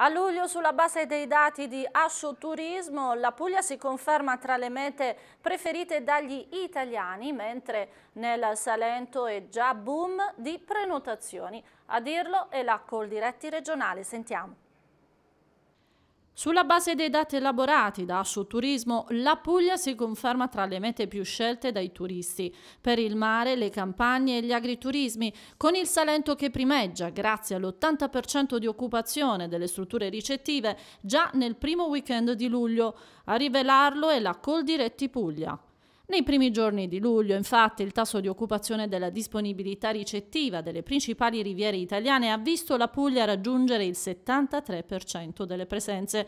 A luglio, sulla base dei dati di Ascioturismo, la Puglia si conferma tra le mete preferite dagli italiani, mentre nel Salento è già boom di prenotazioni. A dirlo è la Coldiretti regionale. Sentiamo. Sulla base dei dati elaborati da Assoturismo, la Puglia si conferma tra le mete più scelte dai turisti. Per il mare, le campagne e gli agriturismi, con il Salento che primeggia grazie all'80% di occupazione delle strutture ricettive già nel primo weekend di luglio. A rivelarlo è la Coldiretti Puglia. Nei primi giorni di luglio, infatti, il tasso di occupazione della disponibilità ricettiva delle principali riviere italiane ha visto la Puglia raggiungere il 73% delle presenze.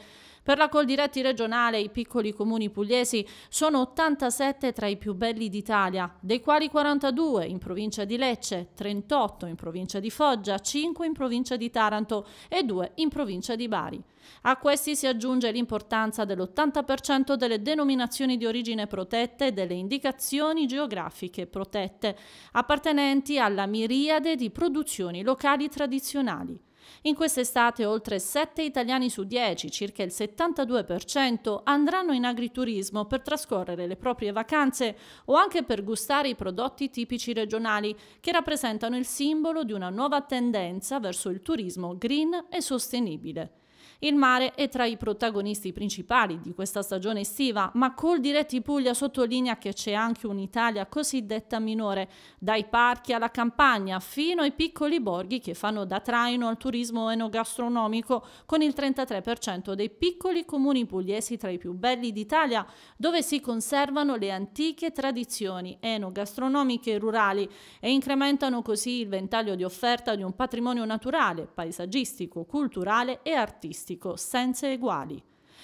Per la Coldiretti regionale i piccoli comuni pugliesi sono 87 tra i più belli d'Italia, dei quali 42 in provincia di Lecce, 38 in provincia di Foggia, 5 in provincia di Taranto e 2 in provincia di Bari. A questi si aggiunge l'importanza dell'80% delle denominazioni di origine protette e delle indicazioni geografiche protette, appartenenti alla miriade di produzioni locali tradizionali. In quest'estate oltre 7 italiani su 10, circa il 72%, andranno in agriturismo per trascorrere le proprie vacanze o anche per gustare i prodotti tipici regionali che rappresentano il simbolo di una nuova tendenza verso il turismo green e sostenibile. Il mare è tra i protagonisti principali di questa stagione estiva, ma Col Diretti Puglia sottolinea che c'è anche un'Italia cosiddetta minore, dai parchi alla campagna fino ai piccoli borghi che fanno da traino al turismo enogastronomico, con il 33% dei piccoli comuni pugliesi tra i più belli d'Italia, dove si conservano le antiche tradizioni enogastronomiche e rurali e incrementano così il ventaglio di offerta di un patrimonio naturale, paesaggistico, culturale e artistico artistico senza eguali.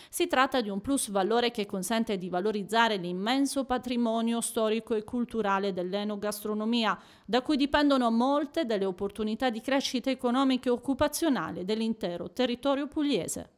Si tratta di un plus valore che consente di valorizzare l'immenso patrimonio storico e culturale dell'enogastronomia, da cui dipendono molte delle opportunità di crescita economica e occupazionale dell'intero territorio pugliese.